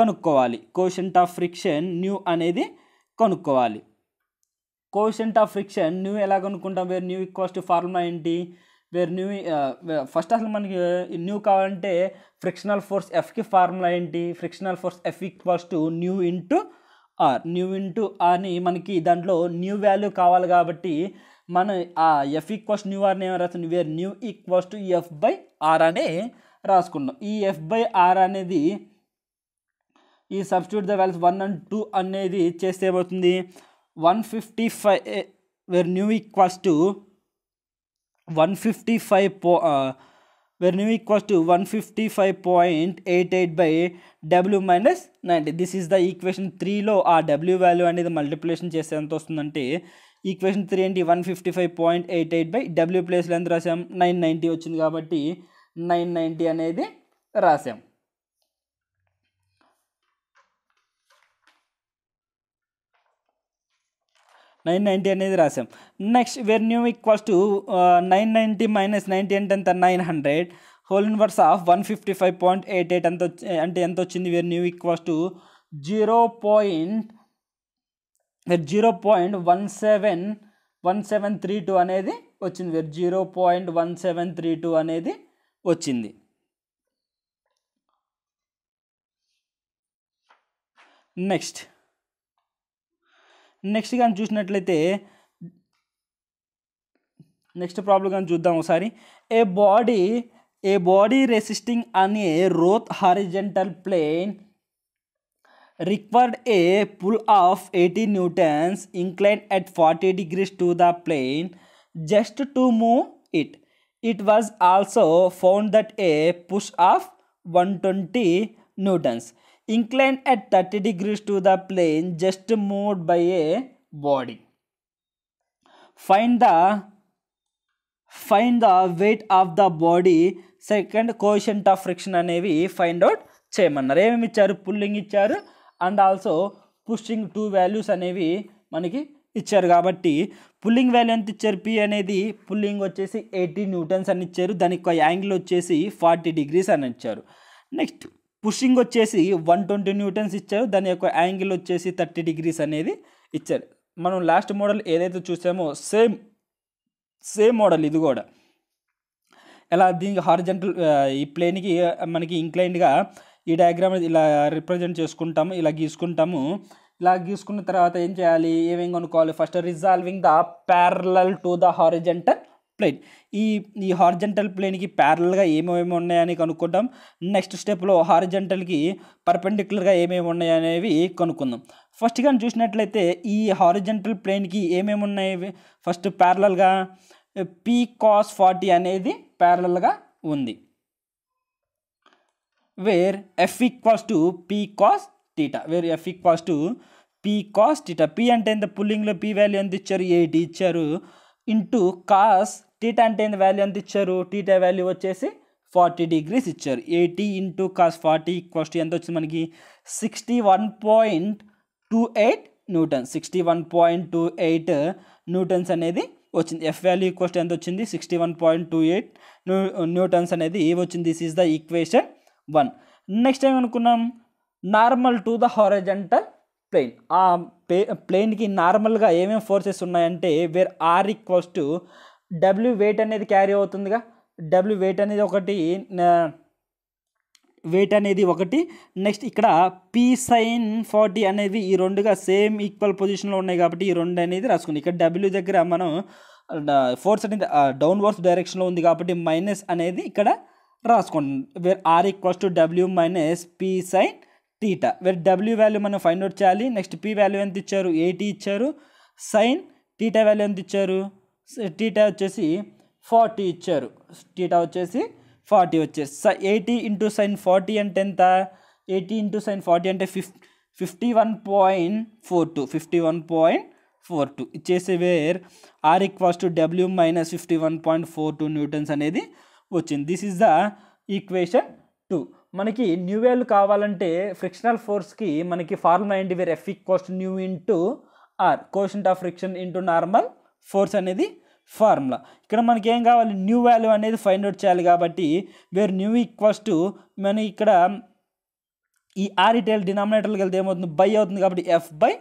కనుక్కోవాలి కోవిషంట్ ఆఫ్ ఫ్రిక్షన్ న్యూ అనేది కనుక్కోవాలి కోషెంట్ ఆఫ్ ఫ్రిక్షన్ న్యూ ఎలా కనుక్కుంటాం where new equals to formula ఏంటి వేర్ న్యూ ఫస్ట్ అసలు మనకి న్యూ కావాలంటే ఫ్రిక్షనల్ ఫోర్స్ ఎఫ్కి ఫార్ములా ఏంటి frictional force F equals to new into R mu into ఆర్ని మనకి దాంట్లో న్యూ వాల్యూ కావాలి కాబట్టి మనం ఆ ఎఫ్ ఈక్వల్స్ న్యూ ఆర్ని ఏమైనా రాస్తుంది where new equals to F by R అనే రాసుకున్నాం ఈ ఎఫ్ బై ఆర్ అనేది ఈ substitute the values one and two అనేది చేస్తే ఏమవుతుంది one fifty five where new equals to one fifty five పో where new equals to one fifty five point eight eight by W minus ninety this is the equation త్రీలో ఆ W value అనేది multiplication చేస్తే ఎంత వస్తుందంటే equation three ఏంటి one fifty five point eight eight by W ప్లేస్లో ఎంత రాసాం నైన్ నైంటీ వచ్చింది కాబట్టి నైన్ నైంటీ అనేది రాసాం నైన్ నైంటీ అనేది రాసాం next where mu equals to nine ninety minus ninety అంటే ఎంత nine hundred whole inverse of one fifty five point eight eight ఎంత అంటే ఎంత వచ్చింది where mu equals to zero point zero point one seven one seven three two అనేది వచ్చింది వేరు zero point one seven three two అనేది వచ్చింది next next గా మనం చూసినట్లయితే నెక్స్ట్ ప్రాబ్లమ్ గా చూద్దాం ఒకసారి a body a body resisting on a rough horizontal plane required a pull of 80 newtons inclined at 40 degrees to the plane just to move it it was also found that a push of 120 newtons inclined at thirty degrees to the plane just moved by a body find the find the weight of the body second coefficient of friction అనేవి find out చేయమన్నారు ఏమేమి ఇచ్చారు pulling ఇచ్చారు and also pushing two values అనేవి మనకి ఇచ్చారు కాబట్టి pulling value ఎంత ఇచ్చారు పి అనేది పుల్లింగ్ వచ్చేసి ఎయిటీ న్యూటన్స్ అని ఇచ్చారు దానికి యాంగిల్ వచ్చేసి ఫార్టీ డిగ్రీస్ అని ఇచ్చారు నెక్స్ట్ పుషింగ్ వచ్చేసి వన్ ట్వంటీ న్యూటన్స్ ఇచ్చారు దాని యొక్క యాంగిల్ వచ్చేసి థర్టీ డిగ్రీస్ అనేది ఇచ్చారు మనం లాస్ట్ మోడల్ ఏదైతే చూసామో సేమ్ సేమ్ మోడల్ ఇది కూడా ఎలా దీనికి హారిజెంటల్ ఈ ప్లేన్కి మనకి ఇంక్లైన్గా ఈ డయాగ్రామ్ ఇలా రిప్రజెంట్ చేసుకుంటాము ఇలా గీసుకుంటాము ఇలా గీసుకున్న తర్వాత ఏం చేయాలి ఏమేమి కొనుక్కోవాలి first resolving the parallel to the horizontal plane ఈ ఈ హారిజెంటల్ ప్లేన్కి ప్యారల్గా ఏమేమి ఉన్నాయని కనుక్కుంటాం నెక్స్ట్ స్టెప్లో హారిజెంటల్కి పర్పెండిక్యులర్గా ఏమేమి ఉన్నాయనేవి కనుక్కుందాం ఫస్ట్ కానీ చూసినట్లయితే ఈ హారిజెంటల్ ప్లేన్కి ఏమేమి ఉన్నాయి ఫస్ట్ ప్యారలల్గా పీ కాస్ ఫార్టీ అనేది ప్యారలల్గా ఉంది where F equals to P cos theta where F equals to P cos theta P అంటే ఎంత పుల్లింగ్లో పీ వాల్యూ ఎంత ఇచ్చారు ఎయిట్ ఇచ్చారు ఇంటూ కాస్ టీటా అంటే ఏంది వాల్యూ ఎంత ఇచ్చారు టీటా వాల్యూ వచ్చేసి ఫార్టీ డిగ్రీస్ ఇచ్చారు eighty into cos forty cos ఎంత వచ్చింది మనకి sixty one point two eight newton sixty one point two eight newtons అనేది వచ్చింది ఎఫ్ వాల్యూ ఈక్వల్స్ ఎంత వచ్చింది sixty one point two eight new newtons అనేది వచ్చింది this is the equation one next ఏమనుకున్నాం normal to the horizontal plane ఆ ప్లే ప్లేన్కి నార్మల్గా ఏమేమి ఫోర్సెస్ ఉన్నాయంటే where R equals to W weight అనేది క్యారీ అవుతుందిగా డబ్ల్యూ వెయిట్ అనేది ఒకటి వెయిట్ అనేది ఒకటి నెక్స్ట్ ఇక్కడ పీ సైన్ ఫార్టీ అనేది ఈ రెండుగా సేమ్ ఈక్వల్ పొజిషన్లో ఉన్నాయి కాబట్టి ఈ రెండు అనేది రాసుకుంది ఇక్కడ డబ్ల్యూ దగ్గర మనం ఫోర్స్ అనేది వర్స్ డైరెక్షన్లో ఉంది కాబట్టి మైనస్ అనేది ఇక్కడ రాసుకోండి where R equals to W minus P sine theta where W value మనం ఫైండ్ అవుట్ చేయాలి నెక్స్ట్ పి వాల్యూ ఎంత ఇచ్చారు ఎయిటీ ఇచ్చారు సైన్ టీటా వాల్యూ ఎంత ఇచ్చారు టీటా వచ్చేసి ఫార్టీ ఇచ్చారు టీటా వచ్చేసి ఫార్టీ వచ్చేసి స ఎయిటీ ఇంటూ సైన్ ఫార్టీ అంటే ఎంత ఎయిటీ ఇంటూ సైన్ ఫార్టీ అంటే ఫిఫ్ fifty one point four two fifty one point four two ఇచ్చేసి where R equals to W minus fifty one point four two newtons అనేది వచ్చింది this is the equation two మనకి mu value కావాలంటే frictional ఫోర్స్కి మనకి formula ఏంటి వేరే F Coast mu into R coefficient of friction into normal force అనేది formula ఇక్కడ మనకి ఏం కావాలి న్యూ వాల్యూ అనేది ఫైండ్ అవుట్ చేయాలి కాబట్టి వేర్ న్యూ ఈక్వల్స్ టు మనం ఇక్కడ ఈ ఆర్ ఇటైల్ డినామినేటర్కి వెళ్తే ఏమవుతుంది బై అవుతుంది కాబట్టి F by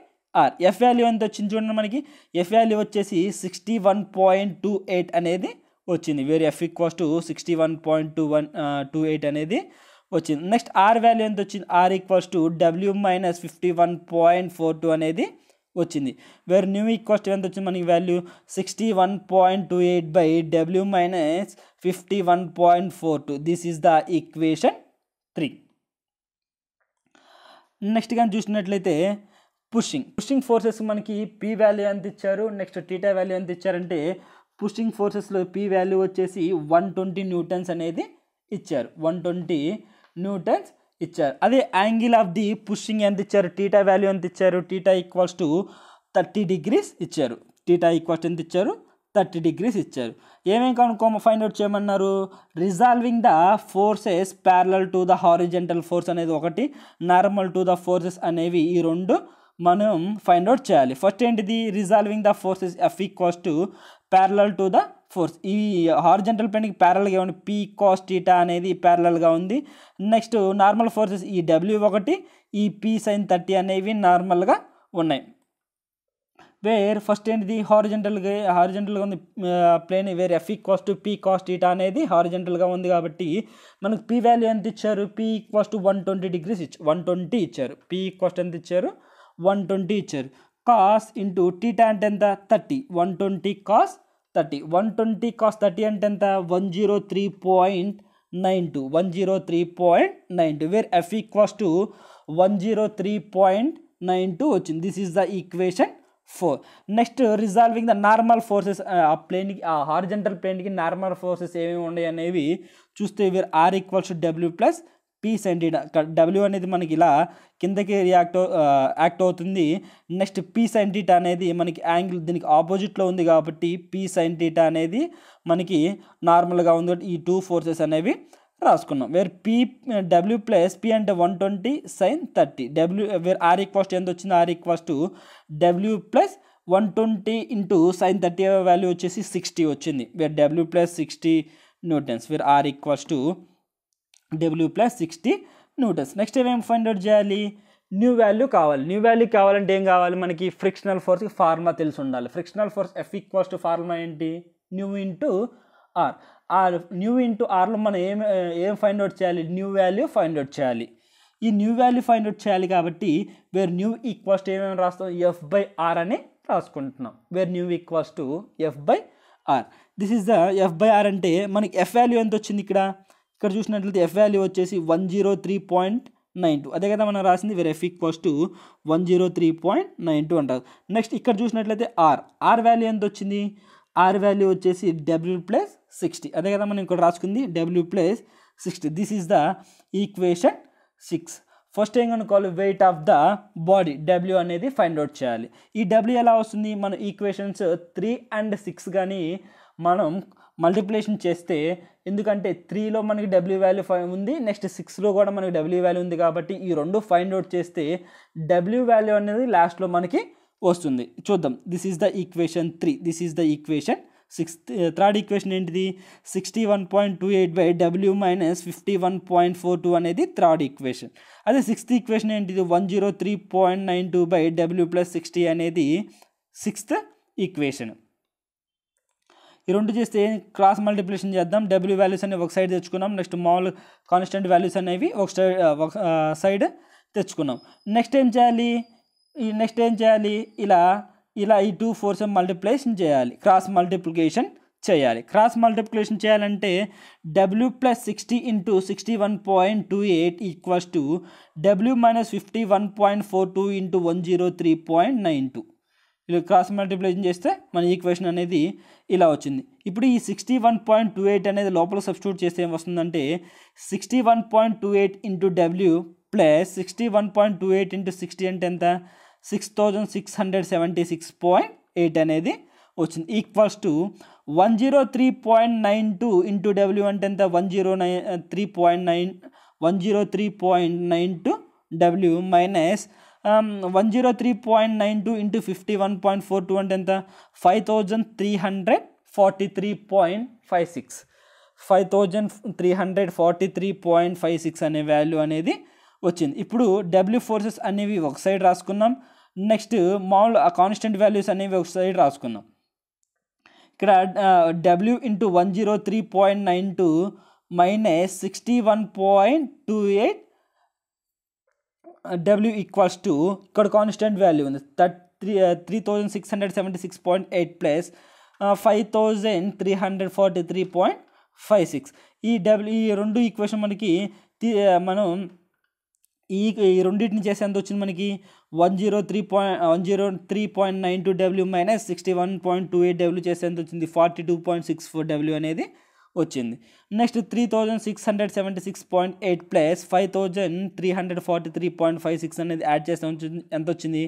R F value ఎంత వచ్చింది చూడండి మనకి ఎఫ్ వాల్యూ వచ్చేసి sixty one point two eight అనేది వచ్చింది వేరే F equals to sixty one point two one two eight అనేది వచ్చింది నెక్స్ట్ ఆర్ వాల్యూ ఎంత వచ్చింది R equals to W minus fifty one point four two అనేది వచ్చింది వేర్ న్యూ ఈక్వల్స్ ఎంత వచ్చింది మనకి value sixty one point two eight by W minus fifty one point four two this is the equation three next కానీ చూసినట్లయితే pushing pushing forces మనకి P value ఎంత ఇచ్చారు నెక్స్ట్ టీటా వాల్యూ ఎంత ఇచ్చారంటే పుషింగ్ ఫోర్సెస్లో పి వాల్యూ వచ్చేసి one twenty newtons అనేది ఇచ్చారు వన్ ట్వంటీ న్యూటన్స్ ఇచ్చారు అదే యాంగిల్ ఆఫ్ ది పుషింగ్ ఎంత ఇచ్చారు టీటా వాల్యూ ఎంత ఇచ్చారు theta equals to thirty degrees ఇచ్చారు టీటా ఈక్వల్స్ ఎంత ఇచ్చారు థర్టీ డిగ్రీస్ ఇచ్చారు ఏమేమి కనుక్కోమ ఫైండ్ అవుట్ చేయమన్నారు resolving the forces parallel to the horizontal force అనేది ఒకటి నార్మల్ టు ద ఫోర్సెస్ అనేవి ఈ రెండు మనం ఫైండ్ అవుట్ చేయాలి ఫస్ట్ ఏంటిది resolving the forces F equals to parallel to the force ఈ హార్జెంటల్ ప్లేన్కి ప్యారల్గా ఉంది పీ కాస్ టీటా అనేది ప్యారలల్గా ఉంది నెక్స్ట్ నార్మల్ ఫోర్సెస్ ఈ డబ్ల్యూ ఒకటి ఈ పీ సైన్ థర్టీ అనేవి నార్మల్గా ఉన్నాయి వేర్ ఫస్ట్ ఏంటిది హారిజెంటల్గా హారిజెంటల్గా ఉంది plane where F E cos P cos theta అనేది హారిజెంటల్గా ఉంది కాబట్టి మనకు పీ వాల్యూ ఎంత ఇచ్చారు P cos one twenty degrees ఇచ్చారు వన్ ట్వంటీ ఇచ్చారు పీ కాస్ట్ ఎంత ఇచ్చారు వన్ ట్వంటీ ఇచ్చారు కాస్ ఇంటూ టీటా అంటే ఎంత thirty one twenty cos thirty one twenty cos thirty అంటే ఎంత one zero three point nine two one zero three point nine two where F equals to one zero three point nine two వచ్చింది this is the equation four next resolving the normal forces ఆ ప్లేన్కి ఆ horizontal ప్లేన్కి normal forces ఏమేమి ఉన్నాయి అనేవి చూస్తే where R equals to W plus పీస్ సెంటీ డబ్ల్యూ అనేది మనకి ఇలా కిందకి రియాక్ట్ యాక్ట్ అవుతుంది నెక్స్ట్ పీ డీటా అనేది మనకి యాంగిల్ దీనికి ఆపోజిట్లో ఉంది కాబట్టి పీ డీటా అనేది మనకి నార్మల్గా ఉంది ఈ టూ ఫోర్సెస్ అనేవి రాసుకున్నాం where P W plus P అంటే one twenty sine thirty W where R ఈక్వాస్ట్ ఎంత వచ్చింది R equals first W plus one twenty into sign thirty value వచ్చేసి సిక్స్టీ వచ్చింది where W plus sixty newtons where R equals to W plus sixty newtons next ఏమేమి find out చేయాలి mu value కావాలి mu value కావాలంటే ఏం కావాలి మనకి frictional force formula తెలిసి ఉండాలి frictional force F equals to formula ఏంటి new into R R mu into ఆర్లో మనం ఏం ఏం ఫైండ్ అవుట్ చేయాలి న్యూ వాల్యూ ఫైండ్ అవుట్ చేయాలి ఈ న్యూ వాల్యూ ఫైండ్ అవుట్ చేయాలి కాబట్టి వేర్ న్యూ ఈక్వల్స్ టు ఏమేమి రాస్తాం ఎఫ్ బై ఆర్ అని రాసుకుంటున్నాం where new equals to F by R this is the F by R అంటే మనకి ఎఫ్ వాల్యూ ఎంత వచ్చింది ఇక్కడ ఇక్కడ చూసినట్లయితే ఎఫ్ వాల్యూ వచ్చేసి one zero three point nine two అదే కదా మనం రాసింది వేరే F equals to one zero three point nine two అంటారు నెక్స్ట్ ఇక్కడ చూసినట్లయితే ఆర్ ఆర్ వాల్యూ ఎంత వచ్చింది ఆర్ వాల్యూ వచ్చేసి డబ్ల్యూ ప్లస్ సిక్స్టీ అదే కదా మనం ఇక్కడ రాసుకుంది W plus sixty this is the equation six first ఏం కనుకోవాలి weight of the body W అనేది ఫైండ్ అవుట్ చేయాలి ఈ డబ్ల్యూ ఎలా వస్తుంది మన ఈక్వేషన్స్ త్రీ అండ్ సిక్స్ కానీ మనం మల్టిప్లికేషన్ చేస్తే ఎందుకంటే త్రీలో మనకి డబ్ల్యూ వాల్యూ ఫైవ్ ఉంది నెక్స్ట్ సిక్స్లో కూడా మనకి డబ్ల్యూ వాల్యూ ఉంది కాబట్టి ఈ రెండు ఫైండ్ అవుట్ చేస్తే డబ్ల్యూ వాల్యూ అనేది లాస్ట్లో మనకి వస్తుంది చూద్దాం this is the equation three this is the equation sixth third equation ఏంటిది sixty one point two eight by W minus fifty one point four two అనేది థర్డ్ ఈక్వేషన్ అదే sixth equation ఏంటిది one zero three point nine two by W plus sixty అనేది sixth equation ఈ రెండు చేస్తే cross multiplication చేద్దాం W values అనేవి ఒక సైడ్ తెచ్చుకున్నాం నెక్స్ట్ మాల్ కాన్స్టెంట్ వాల్యూస్ అనేవి ఒక సైడ్ ఒక సైడ్ తెచ్చుకున్నాం నెక్స్ట్ ఏం చేయాలి ఈ నెక్స్ట్ ఏం చేయాలి ఇలా ఇలా ఈ టూ ఫోర్స్ మల్టిప్లికేషన్ చేయాలి క్రాస్ మల్టిప్లికేషన్ చేయాలి క్రాస్ మల్టిప్లికేషన్ చేయాలంటే W plus sixty into sixty one point two eight equals to W minus fifty one point four two into one zero three point nine two ఇలా cross multiplication చేస్తే మన equation అనేది ఇలా వచ్చింది ఇప్పుడు ఈ sixty one point two eight అనేది లోపల సబ్స్టిట్యూట్ చేస్తే ఏం వస్తుందంటే sixty one point two eight into W plus sixty one point two eight into sixty అంటే ఎంత six thousand six hundred seventy six point eight అనేది వచ్చింది equals to one zero three point nine two into W అంటే ఎంత one zero nine three point nine one zero three point nine two W minus one zero three point nine two into fifty one point four two అంటే ఎంత five thousand three hundred forty three point five six five thousand three hundred forty three point five six అనే value అనేది వచ్చింది ఇప్పుడు W forces అనేవి ఒక side రాసుకున్నాం next మామూలు ఆ కాన్స్టెంట్ వాల్యూస్ అనేవి ఒక సైడ్ రాసుకున్నాం ఇక్కడ W into one zero three point nine two minus sixty one point two eight W equals to ఇక్కడ కాన్స్టెంట్ వాల్యూ ఉంది థర్ట్ three three thousand six hundred seventy six point eight plus five thousand three hundred forty three point five six ఈ W ఈ రెండు equation మనకి uh, మనం ఈ ఈ రెండింటిని చేసి ఎంత వచ్చింది మనకి one zero three point one zero three point nine two W minus sixty one point two eight W చేసి ఎంత వచ్చింది forty two point six four W అనేది వచ్చింది next three thousand six hundred seventy six point eight plus five thousand three hundred forty three point five six అనేది add చేస్తే ఎంత వచ్చింది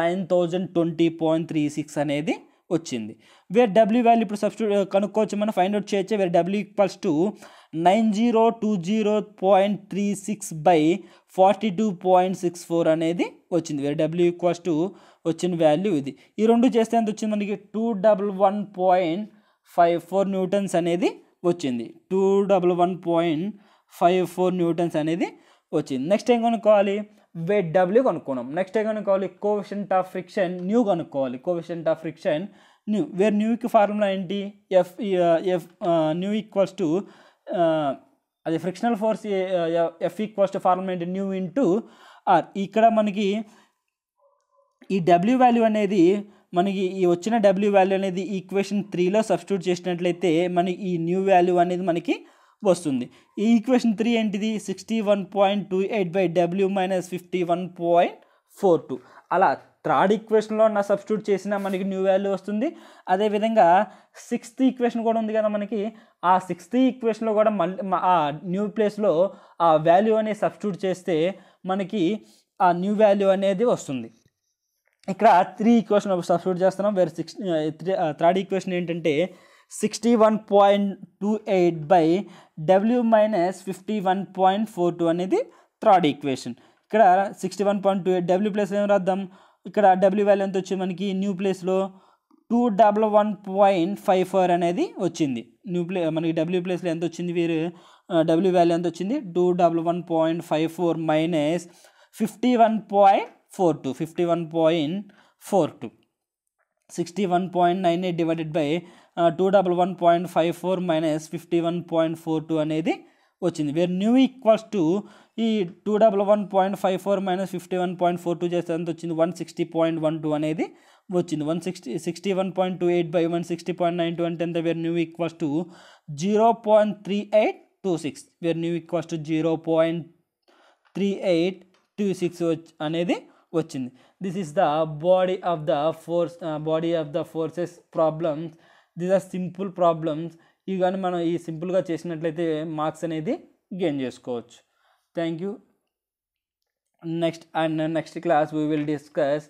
nine thousand twenty point three six అనేది వచ్చింది where W value ఇప్పుడు సబ్స్టూ కనుక్కోవచ్చు మనం ఫైండ్ అవుట్ చేయొచ్చు వేరే W equals to nine zero two zero point three six by forty two point six four అనేది వచ్చింది వేరే డబ్ల్యూ ఈక్వల్స్ టు వచ్చిన వాల్యూ ఇది ఈ రెండు చేస్తే ఎంత వచ్చింది మనకి two double one point five four newtons అనేది వచ్చింది two double one point five four newtons అనేది వచ్చింది నెక్స్ట్ ఏం కొనుక్కోవాలి వెట్ డబ్ల్యూ కనుక్కున్నాం నెక్స్ట్ ఏం కనుక్కోవాలి కోవిషెంట్ ఆఫ్ ఫ్రిక్షన్ న్యూ కనుక్కోవాలి coefficient of friction mu where న్యూకి ఫార్ములా ఏంటి F F mu equals to అది frictional force F equals to formula ఏంటి న్యూ ఇంటూ ఆర్ ఇక్కడ మనకి ఈ డబ్ల్యూ వాల్యూ అనేది మనకి ఈ వచ్చిన డబ్ల్యూ వాల్యూ అనేది ఈక్వేషన్ త్రీలో సబ్స్టిట్యూట్ చేసినట్లయితే మనకి ఈ న్యూ వాల్యూ అనేది మనకి వస్తుంది ఈ ఈక్వేషన్ త్రీ ఏంటిది sixty one point two eight by W minus fifty one point four two అలా థర్డ్ ఈక్వేషన్లో నా సబ్స్టిట్యూట్ చేసిన మనకి న్యూ వాల్యూ వస్తుంది అదేవిధంగా సిక్స్త్ ఈక్వేషన్ కూడా ఉంది కదా మనకి ఆ సిక్స్త్ ఈక్వేషన్లో కూడా మళ్ళీ ఆ న్యూ ప్లేస్లో ఆ వాల్యూ అనేది సబ్స్టిట్యూట్ చేస్తే మనకి ఆ న్యూ వాల్యూ అనేది వస్తుంది ఇక్కడ త్రీ ఈక్వేషన్ సబ్స్టిట్యూట్ చేస్తున్నాం వేరే సిక్స్ థర్డ్ ఈక్వేషన్ ఏంటంటే sixty one point two eight by W minus fifty one point four two అనేది థర్డ్ ఈక్వేషన్ ఇక్కడ sixty one point two eight W place ఏం రాద్దాం ఇక్కడ డబ్ల్యూ వాల్యూ ఎంత వచ్చింది మనకి న్యూ ప్లేస్లో two double one point five four అనేది వచ్చింది న్యూ ప్లే మనకి డబ్ల్యూ ప్లేస్లో ఎంత వచ్చింది వీరు డబ్ల్యూ uh, వాల్యూ ఎంత వచ్చింది two double one point five four minus fifty one point four two fifty one point four two sixty one point nine eight divided by two double one point five four minus fifty one point four two అనేది వచ్చింది where new equals to ఈ two double one point five four minus fifty one point four two చేస్తే అంత వచ్చింది one sixty point one two అనేది వచ్చింది one sixty sixty one point two eight by one sixty point nine two అంటే ఎంత where new equals to zero point three eight two six where new equals to zero point three eight two six అనేది వచ్చింది this is the body of the force body of the forces problems this are simple problems ఇవి కానీ మనం ఈ సింపుల్గా చేసినట్లయితే marks అనేది gain చేసుకోవచ్చు thank you next and next class we will discuss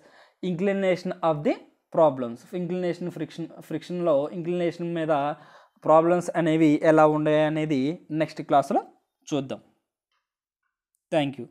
inclination of the problems inclination friction ఫ్రిక్షన్లో inclination మీద ప్రాబ్లమ్స్ అనేవి ఎలా ఉన్నాయి అనేది నెక్స్ట్ క్లాస్లో చూద్దాం థ్యాంక్ యూ